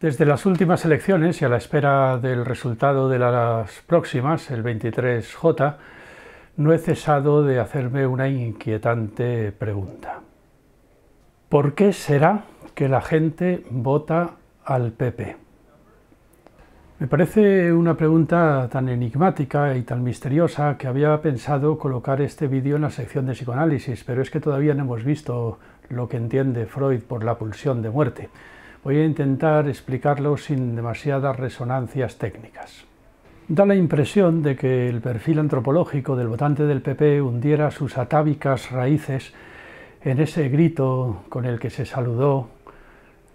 Desde las últimas elecciones y a la espera del resultado de las próximas, el 23J, no he cesado de hacerme una inquietante pregunta. ¿Por qué será que la gente vota al PP? Me parece una pregunta tan enigmática y tan misteriosa que había pensado colocar este vídeo en la sección de psicoanálisis, pero es que todavía no hemos visto lo que entiende Freud por la pulsión de muerte. Voy a intentar explicarlo sin demasiadas resonancias técnicas. Da la impresión de que el perfil antropológico del votante del PP hundiera sus atávicas raíces en ese grito con el que se saludó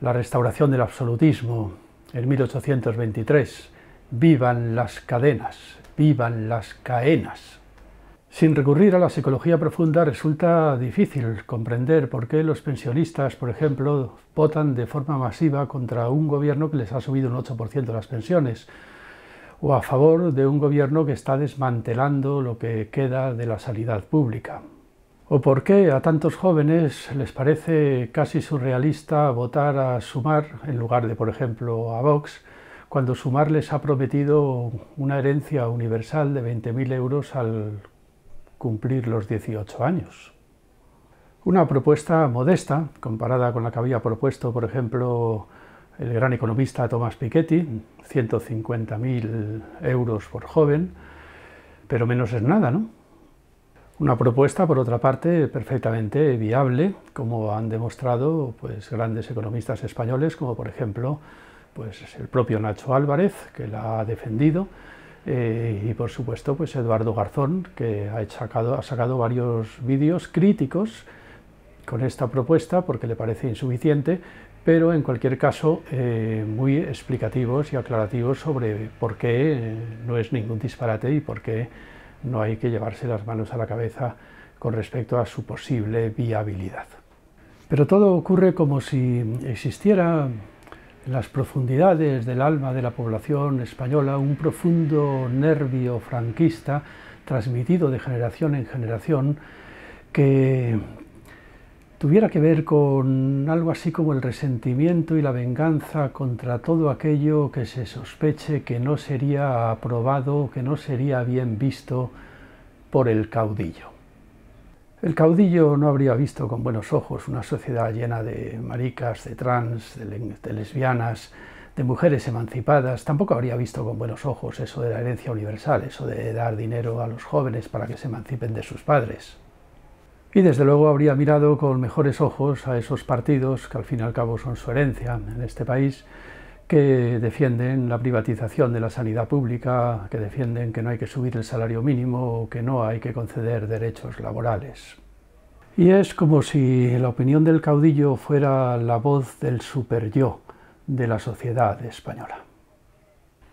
la restauración del absolutismo en 1823. Vivan las cadenas, vivan las caenas. Sin recurrir a la psicología profunda resulta difícil comprender por qué los pensionistas, por ejemplo, votan de forma masiva contra un gobierno que les ha subido un 8% las pensiones o a favor de un gobierno que está desmantelando lo que queda de la sanidad pública. ¿O por qué a tantos jóvenes les parece casi surrealista votar a Sumar en lugar de, por ejemplo, a Vox, cuando Sumar les ha prometido una herencia universal de 20.000 euros al cumplir los 18 años. Una propuesta modesta comparada con la que había propuesto, por ejemplo, el gran economista Thomas Piketty, 150.000 euros por joven, pero menos es nada, ¿no? Una propuesta, por otra parte, perfectamente viable, como han demostrado pues, grandes economistas españoles, como por ejemplo pues, el propio Nacho Álvarez, que la ha defendido, eh, y por supuesto, pues Eduardo Garzón, que ha sacado, ha sacado varios vídeos críticos con esta propuesta porque le parece insuficiente, pero en cualquier caso eh, muy explicativos y aclarativos sobre por qué no es ningún disparate y por qué no hay que llevarse las manos a la cabeza con respecto a su posible viabilidad. Pero todo ocurre como si existiera en las profundidades del alma de la población española un profundo nervio franquista transmitido de generación en generación que tuviera que ver con algo así como el resentimiento y la venganza contra todo aquello que se sospeche que no sería aprobado, que no sería bien visto por el caudillo. El caudillo no habría visto con buenos ojos una sociedad llena de maricas, de trans, de, lesbianas, de mujeres emancipadas. Tampoco habría visto con buenos ojos eso de la herencia universal, eso de dar dinero a los jóvenes para que se emancipen de sus padres. Y desde luego habría mirado con mejores ojos a esos partidos, que al fin y al cabo son su herencia en este país, que defienden la privatización de la sanidad pública, que defienden que no hay que subir el salario mínimo que no hay que conceder derechos laborales. Y es como si la opinión del caudillo fuera la voz del superyo de la sociedad española.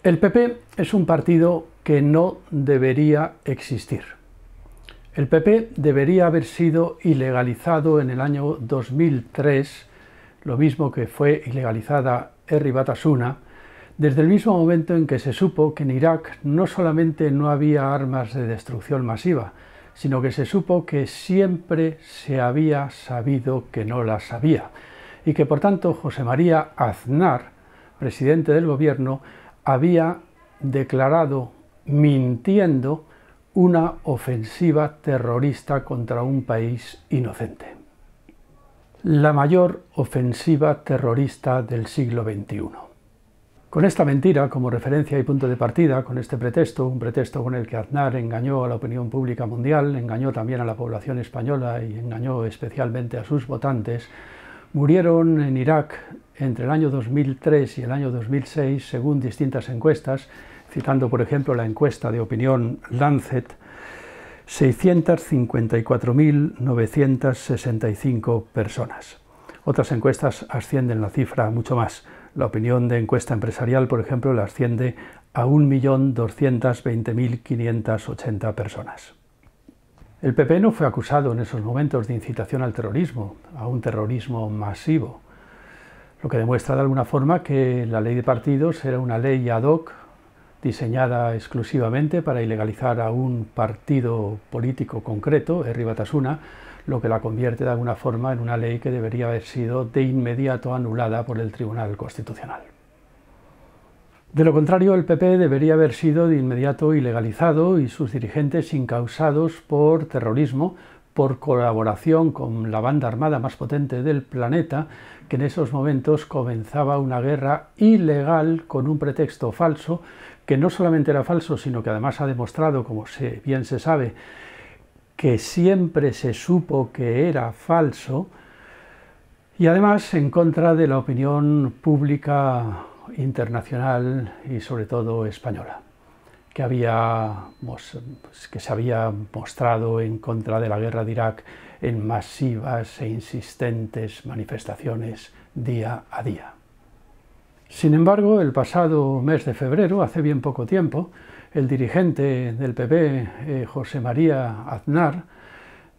El PP es un partido que no debería existir. El PP debería haber sido ilegalizado en el año 2003, lo mismo que fue ilegalizada Eri Batasuna, desde el mismo momento en que se supo que en Irak no solamente no había armas de destrucción masiva, sino que se supo que siempre se había sabido que no las había, y que por tanto José María Aznar, presidente del gobierno, había declarado, mintiendo, una ofensiva terrorista contra un país inocente la mayor ofensiva terrorista del siglo XXI. Con esta mentira como referencia y punto de partida, con este pretexto, un pretexto con el que Aznar engañó a la opinión pública mundial, engañó también a la población española y engañó especialmente a sus votantes, murieron en Irak entre el año 2003 y el año 2006, según distintas encuestas, citando por ejemplo la encuesta de opinión Lancet, 654.965 personas. Otras encuestas ascienden la cifra mucho más. La opinión de encuesta empresarial, por ejemplo, la asciende a 1.220.580 personas. El PP no fue acusado en esos momentos de incitación al terrorismo, a un terrorismo masivo, lo que demuestra de alguna forma que la ley de partidos era una ley ad hoc diseñada exclusivamente para ilegalizar a un partido político concreto, Herri Batasuna, lo que la convierte de alguna forma en una ley que debería haber sido de inmediato anulada por el Tribunal Constitucional. De lo contrario, el PP debería haber sido de inmediato ilegalizado y sus dirigentes incausados por terrorismo, por colaboración con la banda armada más potente del planeta, que en esos momentos comenzaba una guerra ilegal con un pretexto falso que no solamente era falso, sino que además ha demostrado, como bien se sabe, que siempre se supo que era falso, y además en contra de la opinión pública internacional y sobre todo española, que, había, pues, que se había mostrado en contra de la guerra de Irak en masivas e insistentes manifestaciones día a día. Sin embargo, el pasado mes de febrero, hace bien poco tiempo, el dirigente del PP, eh, José María Aznar,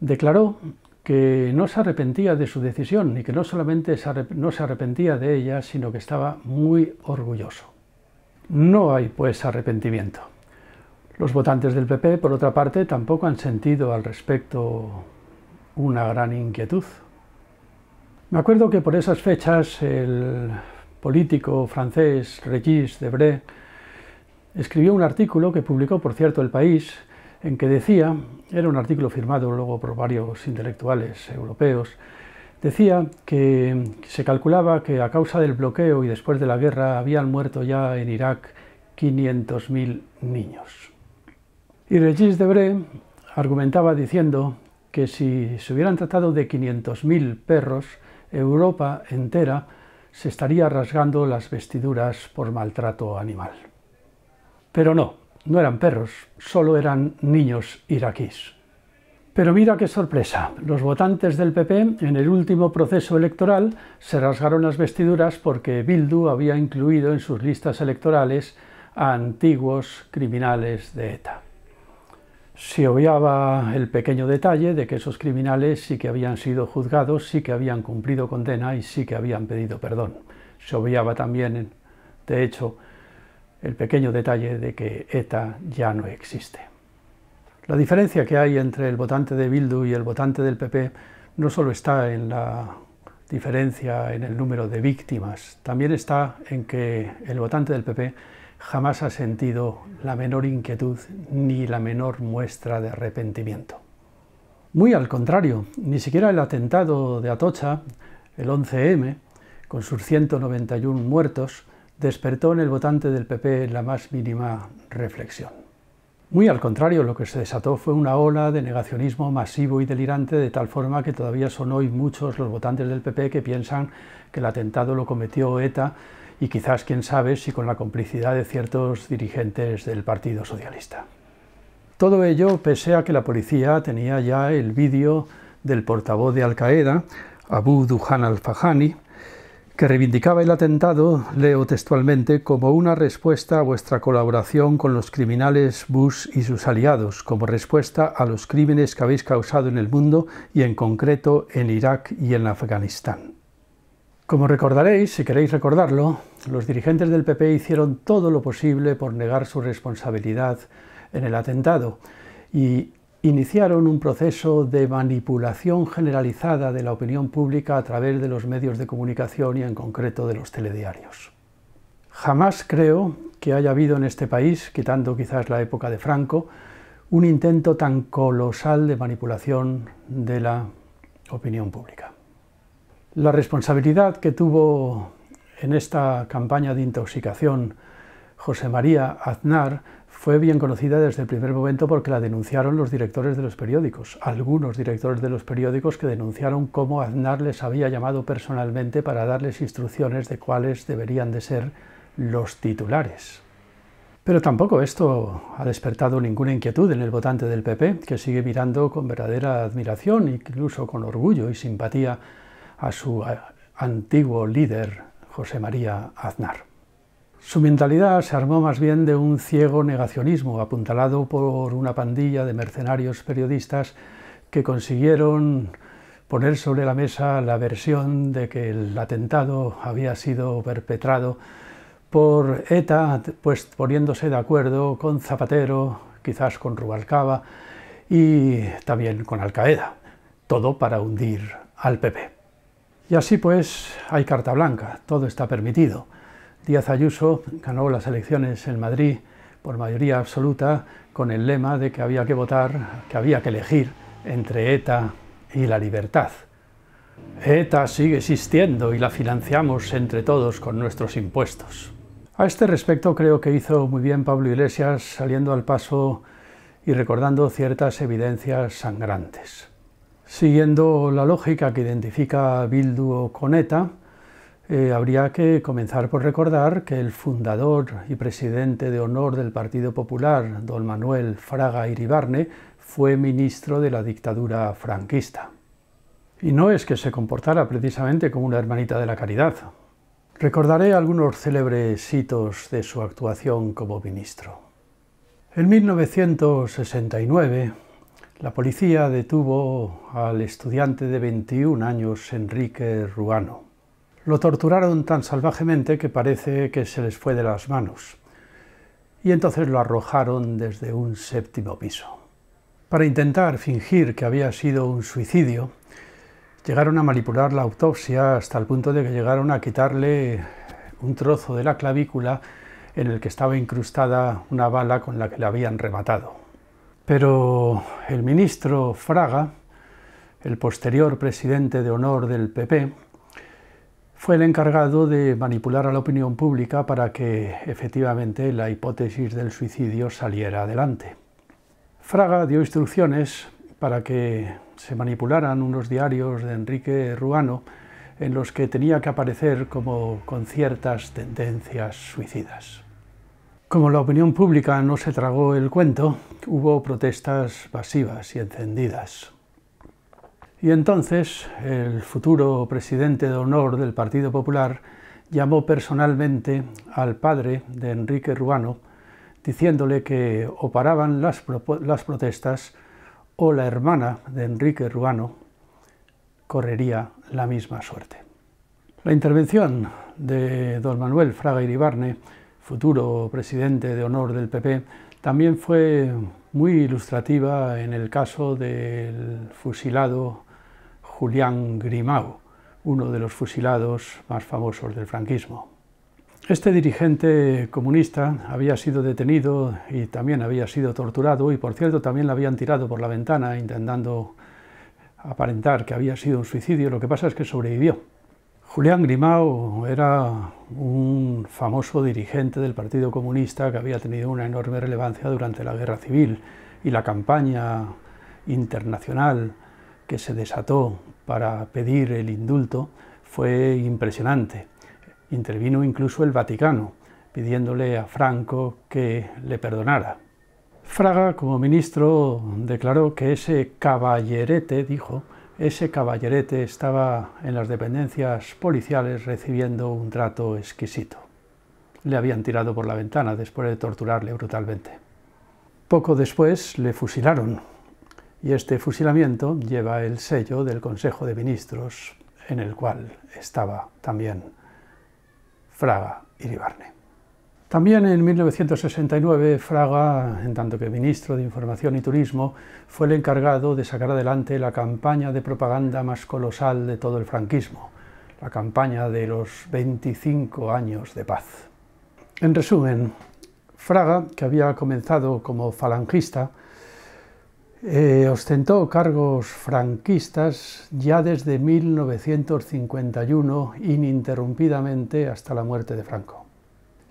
declaró que no se arrepentía de su decisión y que no solamente no se arrepentía de ella, sino que estaba muy orgulloso. No hay, pues, arrepentimiento. Los votantes del PP, por otra parte, tampoco han sentido al respecto una gran inquietud. Me acuerdo que por esas fechas el político francés Regis Debré, escribió un artículo que publicó, por cierto, El País, en que decía, era un artículo firmado luego por varios intelectuales europeos, decía que se calculaba que a causa del bloqueo y después de la guerra habían muerto ya en Irak 500.000 niños. Y Regis Debré argumentaba diciendo que si se hubieran tratado de 500.000 perros, Europa entera se estaría rasgando las vestiduras por maltrato animal. Pero no, no eran perros, solo eran niños iraquíes. Pero mira qué sorpresa, los votantes del PP en el último proceso electoral se rasgaron las vestiduras porque Bildu había incluido en sus listas electorales a antiguos criminales de ETA. Se obviaba el pequeño detalle de que esos criminales sí que habían sido juzgados, sí que habían cumplido condena y sí que habían pedido perdón. Se obviaba también, de hecho, el pequeño detalle de que ETA ya no existe. La diferencia que hay entre el votante de Bildu y el votante del PP no solo está en la diferencia en el número de víctimas, también está en que el votante del PP jamás ha sentido la menor inquietud ni la menor muestra de arrepentimiento. Muy al contrario, ni siquiera el atentado de Atocha, el 11M, con sus 191 muertos, despertó en el votante del PP la más mínima reflexión. Muy al contrario, lo que se desató fue una ola de negacionismo masivo y delirante, de tal forma que todavía son hoy muchos los votantes del PP que piensan que el atentado lo cometió ETA y quizás, quién sabe, si con la complicidad de ciertos dirigentes del Partido Socialista. Todo ello pese a que la policía tenía ya el vídeo del portavoz de Al-Qaeda, Abu Duhan al-Fahani, que reivindicaba el atentado, leo textualmente, como una respuesta a vuestra colaboración con los criminales Bush y sus aliados, como respuesta a los crímenes que habéis causado en el mundo y en concreto en Irak y en Afganistán. Como recordaréis, si queréis recordarlo, los dirigentes del PP hicieron todo lo posible por negar su responsabilidad en el atentado y iniciaron un proceso de manipulación generalizada de la opinión pública a través de los medios de comunicación y en concreto de los telediarios. Jamás creo que haya habido en este país, quitando quizás la época de Franco, un intento tan colosal de manipulación de la opinión pública. La responsabilidad que tuvo en esta campaña de intoxicación José María Aznar fue bien conocida desde el primer momento porque la denunciaron los directores de los periódicos, algunos directores de los periódicos que denunciaron cómo Aznar les había llamado personalmente para darles instrucciones de cuáles deberían de ser los titulares. Pero tampoco esto ha despertado ninguna inquietud en el votante del PP, que sigue mirando con verdadera admiración, incluso con orgullo y simpatía, a su antiguo líder, José María Aznar. Su mentalidad se armó más bien de un ciego negacionismo, apuntalado por una pandilla de mercenarios periodistas que consiguieron poner sobre la mesa la versión de que el atentado había sido perpetrado por ETA, pues poniéndose de acuerdo con Zapatero, quizás con Rubalcaba y también con Al Qaeda, todo para hundir al PP. Y así pues hay carta blanca, todo está permitido. Díaz Ayuso ganó las elecciones en Madrid por mayoría absoluta con el lema de que había que votar, que había que elegir entre ETA y la libertad. ETA sigue existiendo y la financiamos entre todos con nuestros impuestos. A este respecto creo que hizo muy bien Pablo Iglesias saliendo al paso y recordando ciertas evidencias sangrantes. Siguiendo la lógica que identifica Bildu con ETA, eh, habría que comenzar por recordar que el fundador y presidente de honor del Partido Popular, don Manuel Fraga Iribarne, fue ministro de la dictadura franquista. Y no es que se comportara precisamente como una hermanita de la caridad. Recordaré algunos célebres hitos de su actuación como ministro. En 1969, la policía detuvo al estudiante de 21 años, Enrique Ruano. Lo torturaron tan salvajemente que parece que se les fue de las manos. Y entonces lo arrojaron desde un séptimo piso. Para intentar fingir que había sido un suicidio, llegaron a manipular la autopsia hasta el punto de que llegaron a quitarle un trozo de la clavícula en el que estaba incrustada una bala con la que le habían rematado. Pero el ministro Fraga, el posterior presidente de honor del PP, fue el encargado de manipular a la opinión pública para que efectivamente la hipótesis del suicidio saliera adelante. Fraga dio instrucciones para que se manipularan unos diarios de Enrique Ruano en los que tenía que aparecer como con ciertas tendencias suicidas. Como la opinión pública no se tragó el cuento, hubo protestas pasivas y encendidas. Y entonces el futuro presidente de honor del Partido Popular llamó personalmente al padre de Enrique Ruano, diciéndole que o paraban las, protestas o la hermana de Enrique Ruano correría la misma suerte. La intervención de don Manuel Fraga Iribarne futuro presidente de honor del PP, también fue muy ilustrativa en el caso del fusilado Julián Grimau, uno de los fusilados más famosos del franquismo. Este dirigente comunista había sido detenido y también había sido torturado y por cierto también le habían tirado por la ventana intentando aparentar que había sido un suicidio, lo que pasa es que sobrevivió. Julián Grimao era un famoso dirigente del Partido Comunista que había tenido una enorme relevancia durante la Guerra Civil y la campaña internacional que se desató para pedir el indulto fue impresionante. Intervino incluso el Vaticano pidiéndole a Franco que le perdonara. Fraga, como ministro, declaró que ese caballerete, dijo, ese caballerete estaba en las dependencias policiales recibiendo un trato exquisito. Le habían tirado por la ventana después de torturarle brutalmente. Poco después le fusilaron y este fusilamiento lleva el sello del Consejo de Ministros en el cual estaba también Fraga Iribarne. También en 1969 Fraga, en tanto que ministro de Información y Turismo, fue el encargado de sacar adelante la campaña de propaganda más colosal de todo el franquismo, la campaña de los 25 años de paz. En resumen, Fraga, que había comenzado como falangista, eh, ostentó cargos franquistas ya desde 1951 ininterrumpidamente hasta la muerte de Franco.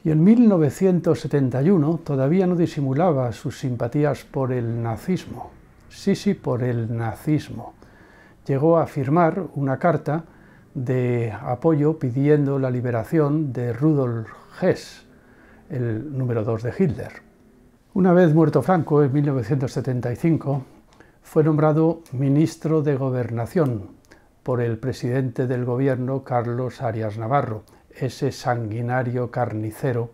Y en 1971 todavía no disimulaba sus simpatías por el nazismo. Sí, sí, por el nazismo. Llegó a firmar una carta de apoyo pidiendo la liberación de Rudolf Hess, el número 2 de Hitler. Una vez muerto Franco, en 1975, fue nombrado ministro de Gobernación por el presidente del gobierno Carlos Arias Navarro ese sanguinario carnicero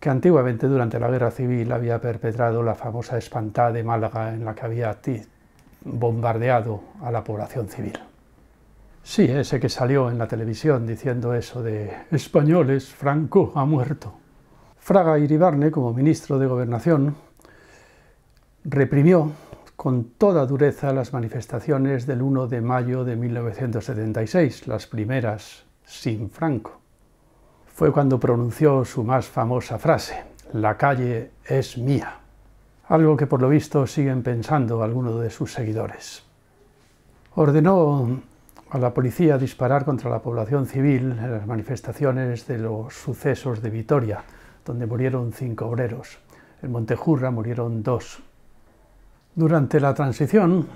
que antiguamente durante la guerra civil había perpetrado la famosa espantada de Málaga en la que había bombardeado a la población civil. Sí, ese que salió en la televisión diciendo eso de españoles, Franco ha muerto. Fraga Iribarne, como ministro de Gobernación, reprimió con toda dureza las manifestaciones del 1 de mayo de 1976, las primeras sin Franco. Fue cuando pronunció su más famosa frase, La calle es mía, algo que por lo visto siguen pensando algunos de sus seguidores. Ordenó a la policía disparar contra la población civil en las manifestaciones de los sucesos de Vitoria, donde murieron cinco obreros. En Montejurra murieron dos. Durante la transición,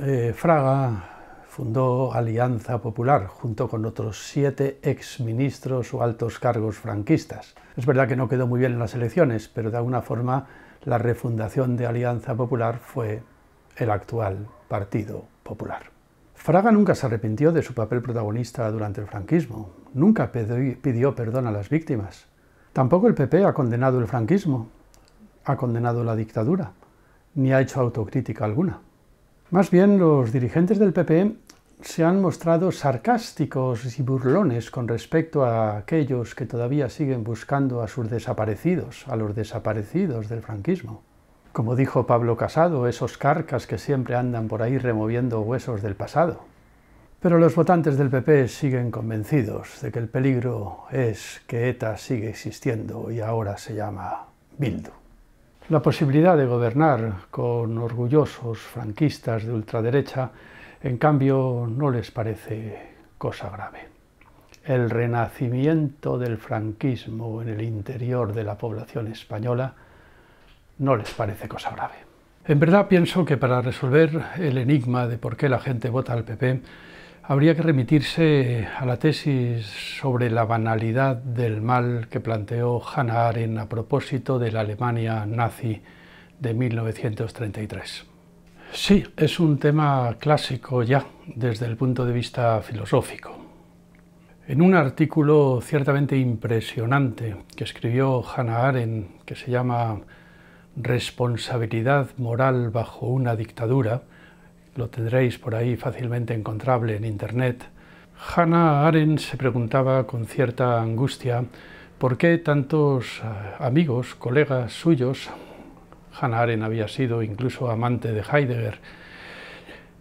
eh, Fraga fundó Alianza Popular junto con otros siete exministros o altos cargos franquistas. Es verdad que no quedó muy bien en las elecciones, pero de alguna forma la refundación de Alianza Popular fue el actual Partido Popular. Fraga nunca se arrepintió de su papel protagonista durante el franquismo, nunca pidió perdón a las víctimas. Tampoco el PP ha condenado el franquismo, ha condenado la dictadura, ni ha hecho autocrítica alguna. Más bien, los dirigentes del PP se han mostrado sarcásticos y burlones con respecto a aquellos que todavía siguen buscando a sus desaparecidos, a los desaparecidos del franquismo. Como dijo Pablo Casado, esos carcas que siempre andan por ahí removiendo huesos del pasado. Pero los votantes del PP siguen convencidos de que el peligro es que ETA sigue existiendo y ahora se llama Bildu. La posibilidad de gobernar con orgullosos franquistas de ultraderecha en cambio, no les parece cosa grave. El renacimiento del franquismo en el interior de la población española no les parece cosa grave. En verdad pienso que para resolver el enigma de por qué la gente vota al PP, habría que remitirse a la tesis sobre la banalidad del mal que planteó Hannah Arendt a propósito de la Alemania nazi de 1933. Sí, es un tema clásico ya desde el punto de vista filosófico. En un artículo ciertamente impresionante que escribió Hannah Arendt, que se llama Responsabilidad moral bajo una dictadura, lo tendréis por ahí fácilmente encontrable en Internet, Hannah Arendt se preguntaba con cierta angustia por qué tantos eh, amigos, colegas suyos, Hannah Arendt había sido incluso amante de Heidegger.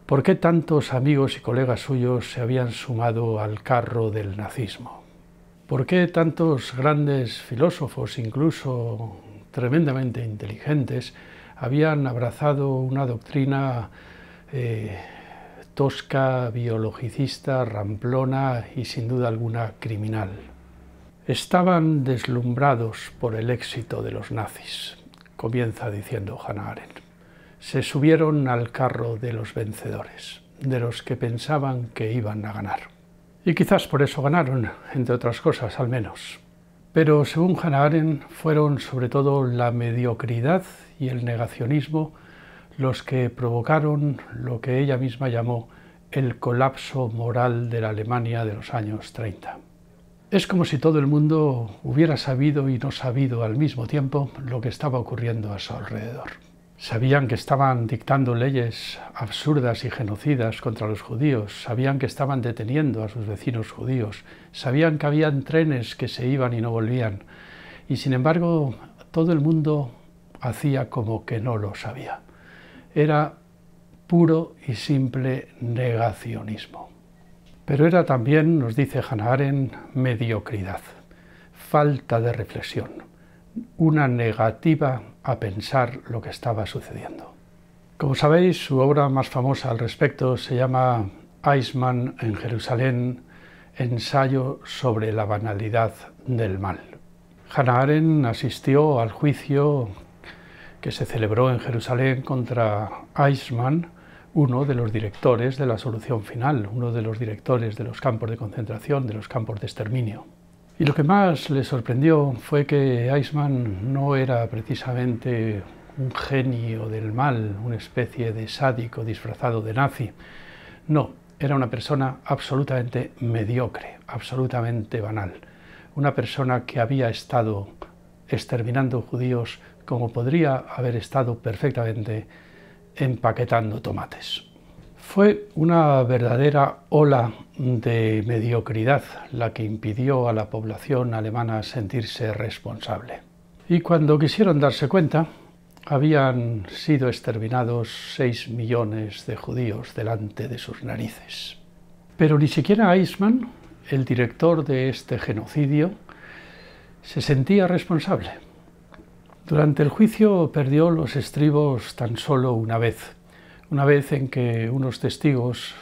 ¿Por qué tantos amigos y colegas suyos se habían sumado al carro del nazismo? ¿Por qué tantos grandes filósofos, incluso tremendamente inteligentes, habían abrazado una doctrina eh, tosca, biologicista, ramplona y sin duda alguna criminal? Estaban deslumbrados por el éxito de los nazis comienza diciendo Hannah Arendt. Se subieron al carro de los vencedores, de los que pensaban que iban a ganar. Y quizás por eso ganaron, entre otras cosas al menos. Pero según Hannah Arendt, fueron sobre todo la mediocridad y el negacionismo los que provocaron lo que ella misma llamó el colapso moral de la Alemania de los años 30. Es como si todo el mundo hubiera sabido y no sabido al mismo tiempo lo que estaba ocurriendo a su alrededor. Sabían que estaban dictando leyes absurdas y genocidas contra los judíos, sabían que estaban deteniendo a sus vecinos judíos, sabían que habían trenes que se iban y no volvían, y sin embargo todo el mundo hacía como que no lo sabía. Era puro y simple negacionismo. Pero era también, nos dice Hannah Arendt, mediocridad, falta de reflexión, una negativa a pensar lo que estaba sucediendo. Como sabéis, su obra más famosa al respecto se llama Eisman en Jerusalén, ensayo sobre la banalidad del mal. Hannah Arendt asistió al juicio que se celebró en Jerusalén contra Eisman uno de los directores de la solución final, uno de los directores de los campos de concentración, de los campos de exterminio. Y lo que más le sorprendió fue que Eichmann no era precisamente un genio del mal, una especie de sádico disfrazado de nazi. No, era una persona absolutamente mediocre, absolutamente banal. Una persona que había estado exterminando judíos como podría haber estado perfectamente empaquetando tomates. Fue una verdadera ola de mediocridad la que impidió a la población alemana sentirse responsable. Y cuando quisieron darse cuenta, habían sido exterminados 6 millones de judíos delante de sus narices. Pero ni siquiera Eichmann, el director de este genocidio, se sentía responsable durante el juicio perdió los estribos tan solo una vez, una vez en que unos testigos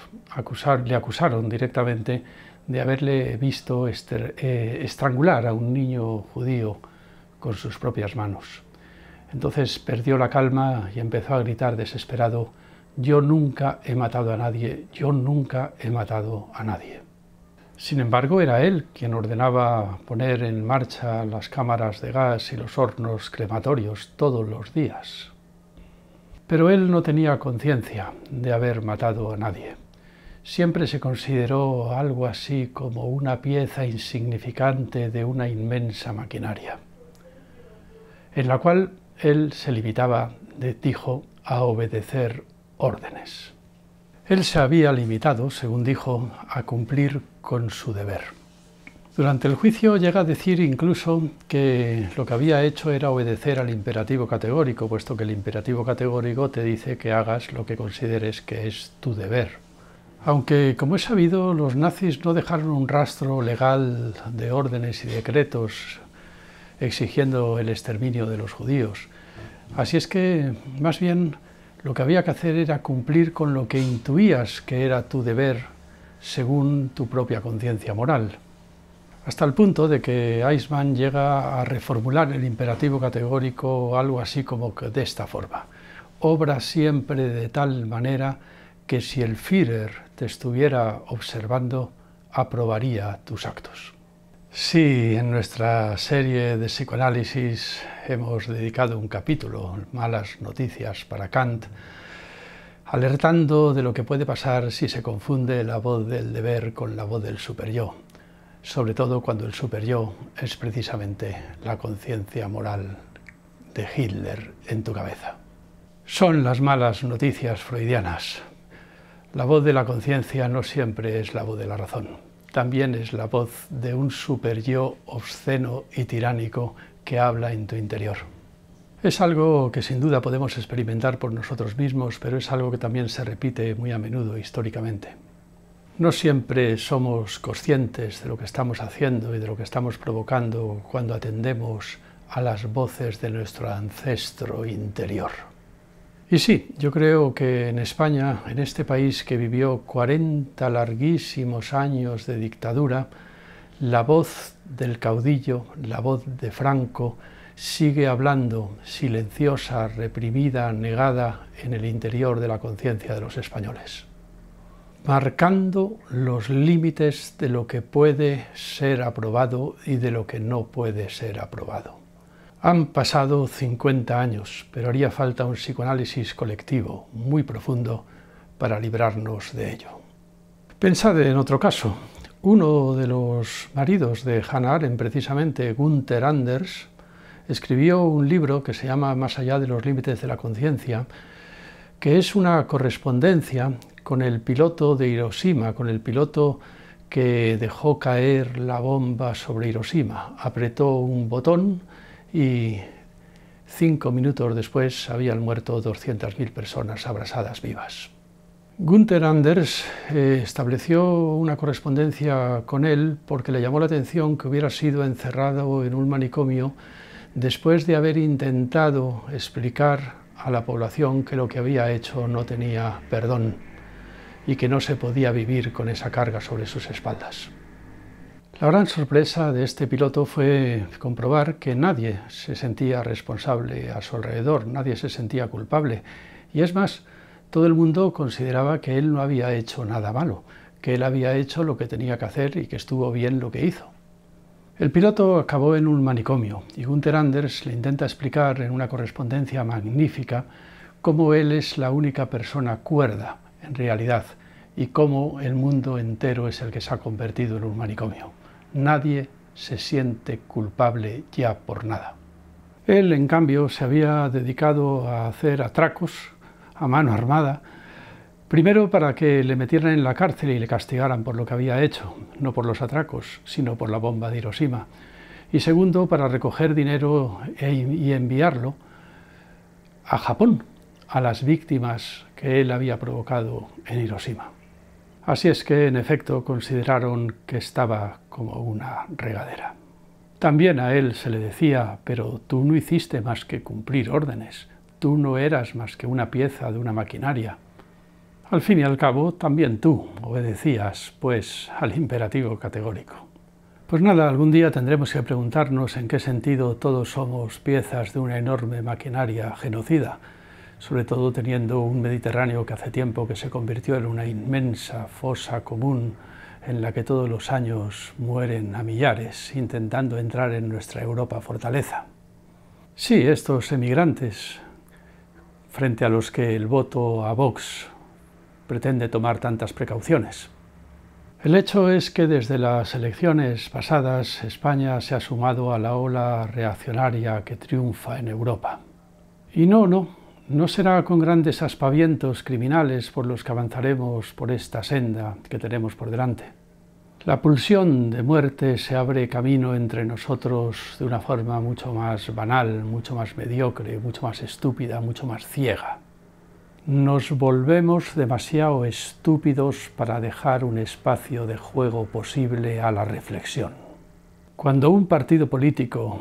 le acusaron directamente de haberle visto eh, estrangular a un niño judío con sus propias manos. Entonces perdió la calma y empezó a gritar desesperado, yo nunca he matado a nadie, yo nunca he matado a nadie. Sin embargo, era él quien ordenaba poner en marcha las cámaras de gas y los hornos crematorios todos los días. Pero él no tenía conciencia de haber matado a nadie. Siempre se consideró algo así como una pieza insignificante de una inmensa maquinaria, en la cual él se limitaba, de dijo, a obedecer órdenes. Él se había limitado, según dijo, a cumplir con su deber. Durante el juicio llega a decir incluso que lo que había hecho era obedecer al imperativo categórico, puesto que el imperativo categórico te dice que hagas lo que consideres que es tu deber. Aunque, como es sabido, los nazis no dejaron un rastro legal de órdenes y decretos exigiendo el exterminio de los judíos. Así es que, más bien, lo que había que hacer era cumplir con lo que intuías que era tu deber según tu propia conciencia moral, hasta el punto de que Eisman llega a reformular el imperativo categórico algo así como de esta forma. Obra siempre de tal manera que si el Führer te estuviera observando, aprobaría tus actos. Sí, en nuestra serie de psicoanálisis hemos dedicado un capítulo, Malas noticias para Kant, alertando de lo que puede pasar si se confunde la voz del deber con la voz del superyo, sobre todo cuando el superyo es precisamente la conciencia moral de Hitler en tu cabeza. Son las malas noticias freudianas. La voz de la conciencia no siempre es la voz de la razón también es la voz de un super yo obsceno y tiránico que habla en tu interior. Es algo que sin duda podemos experimentar por nosotros mismos, pero es algo que también se repite muy a menudo históricamente. No siempre somos conscientes de lo que estamos haciendo y de lo que estamos provocando cuando atendemos a las voces de nuestro ancestro interior. Y sí, yo creo que en España, en este país que vivió 40 larguísimos años de dictadura, la voz del caudillo, la voz de Franco, sigue hablando, silenciosa, reprimida, negada en el interior de la conciencia de los españoles, marcando los límites de lo que puede ser aprobado y de lo que no puede ser aprobado. Han pasado 50 años, pero haría falta un psicoanálisis colectivo muy profundo para librarnos de ello. Pensad en otro caso. Uno de los maridos de Hannah Arendt, precisamente Gunther Anders, escribió un libro que se llama Más allá de los límites de la conciencia, que es una correspondencia con el piloto de Hiroshima, con el piloto que dejó caer la bomba sobre Hiroshima. Apretó un botón, y cinco minutos después habían muerto 200.000 personas abrasadas vivas. Gunther Anders eh, estableció una correspondencia con él porque le llamó la atención que hubiera sido encerrado en un manicomio después de haber intentado explicar a la población que lo que había hecho no tenía perdón y que no se podía vivir con esa carga sobre sus espaldas. La gran sorpresa de este piloto fue comprobar que nadie se sentía responsable a su alrededor, nadie se sentía culpable. Y es más, todo el mundo consideraba que él no había hecho nada malo, que él había hecho lo que tenía que hacer y que estuvo bien lo que hizo. El piloto acabó en un manicomio y Gunther Anders le intenta explicar en una correspondencia magnífica cómo él es la única persona cuerda, en realidad, y cómo el mundo entero es el que se ha convertido en un manicomio nadie se siente culpable ya por nada. Él, en cambio, se había dedicado a hacer atracos a mano armada, primero para que le metieran en la cárcel y le castigaran por lo que había hecho, no por los atracos, sino por la bomba de Hiroshima, y segundo para recoger dinero e y enviarlo a Japón, a las víctimas que él había provocado en Hiroshima. Así es que, en efecto, consideraron que estaba como una regadera. También a él se le decía, pero tú no hiciste más que cumplir órdenes, tú no eras más que una pieza de una maquinaria. Al fin y al cabo, también tú obedecías, pues, al imperativo categórico. Pues nada, algún día tendremos que preguntarnos en qué sentido todos somos piezas de una enorme maquinaria genocida, sobre todo teniendo un Mediterráneo que hace tiempo que se convirtió en una inmensa fosa común en la que todos los años mueren a millares intentando entrar en nuestra Europa fortaleza. Sí, estos emigrantes, frente a los que el voto a Vox pretende tomar tantas precauciones. El hecho es que desde las elecciones pasadas España se ha sumado a la ola reaccionaria que triunfa en Europa. Y no, no, no será con grandes aspavientos criminales por los que avanzaremos por esta senda que tenemos por delante. La pulsión de muerte se abre camino entre nosotros de una forma mucho más banal, mucho más mediocre, mucho más estúpida, mucho más ciega. Nos volvemos demasiado estúpidos para dejar un espacio de juego posible a la reflexión. Cuando un partido político,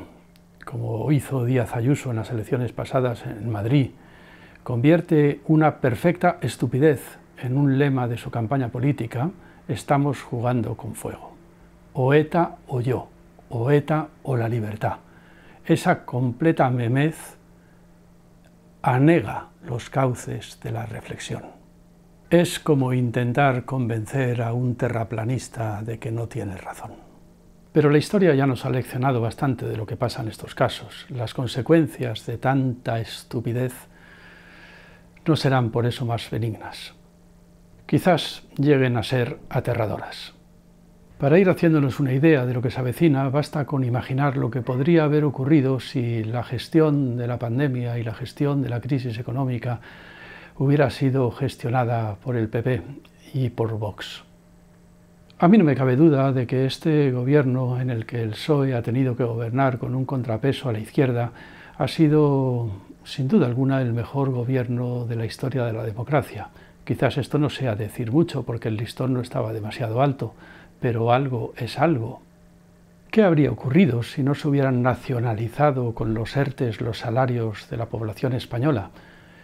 como hizo Díaz Ayuso en las elecciones pasadas en Madrid, convierte una perfecta estupidez en un lema de su campaña política, estamos jugando con fuego. O ETA o yo, o ETA o la libertad. Esa completa memez anega los cauces de la reflexión. Es como intentar convencer a un terraplanista de que no tiene razón. Pero la historia ya nos ha leccionado bastante de lo que pasa en estos casos. Las consecuencias de tanta estupidez no serán por eso más benignas. Quizás lleguen a ser aterradoras. Para ir haciéndonos una idea de lo que se avecina, basta con imaginar lo que podría haber ocurrido si la gestión de la pandemia y la gestión de la crisis económica hubiera sido gestionada por el PP y por Vox. A mí no me cabe duda de que este gobierno en el que el PSOE ha tenido que gobernar con un contrapeso a la izquierda ha sido sin duda alguna, el mejor gobierno de la historia de la democracia. Quizás esto no sea decir mucho porque el listón no estaba demasiado alto, pero algo es algo. ¿Qué habría ocurrido si no se hubieran nacionalizado con los ERTES los salarios de la población española?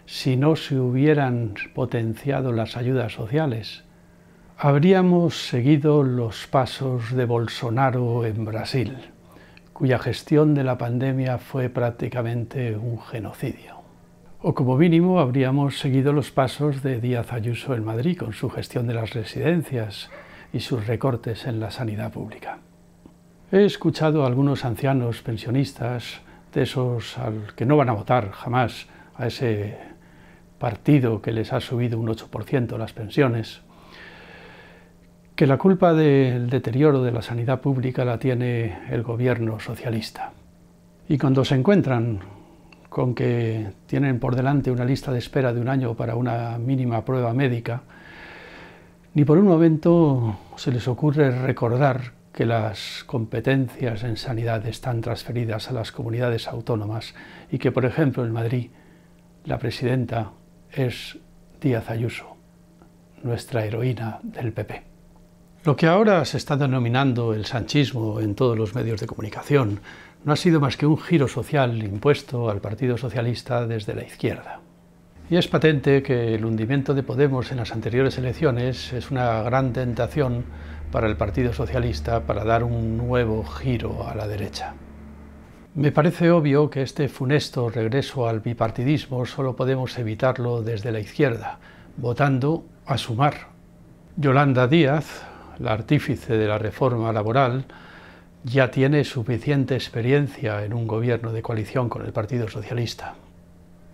Si no se hubieran potenciado las ayudas sociales? ¿Habríamos seguido los pasos de Bolsonaro en Brasil? cuya gestión de la pandemia fue prácticamente un genocidio. O como mínimo habríamos seguido los pasos de Díaz Ayuso en Madrid con su gestión de las residencias y sus recortes en la sanidad pública. He escuchado a algunos ancianos pensionistas, de esos al que no van a votar jamás, a ese partido que les ha subido un 8% las pensiones, que la culpa del deterioro de la sanidad pública la tiene el gobierno socialista. Y cuando se encuentran con que tienen por delante una lista de espera de un año para una mínima prueba médica, ni por un momento se les ocurre recordar que las competencias en sanidad están transferidas a las comunidades autónomas y que, por ejemplo, en Madrid la presidenta es Díaz Ayuso, nuestra heroína del PP. Lo que ahora se está denominando el sanchismo en todos los medios de comunicación no ha sido más que un giro social impuesto al Partido Socialista desde la izquierda. Y es patente que el hundimiento de Podemos en las anteriores elecciones es una gran tentación para el Partido Socialista para dar un nuevo giro a la derecha. Me parece obvio que este funesto regreso al bipartidismo solo podemos evitarlo desde la izquierda, votando a sumar. Yolanda Díaz, el artífice de la reforma laboral, ya tiene suficiente experiencia en un gobierno de coalición con el Partido Socialista.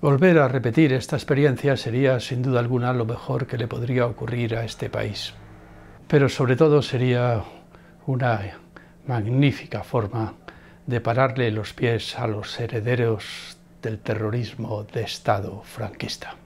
Volver a repetir esta experiencia sería, sin duda alguna, lo mejor que le podría ocurrir a este país. Pero sobre todo sería una magnífica forma de pararle los pies a los herederos del terrorismo de Estado franquista.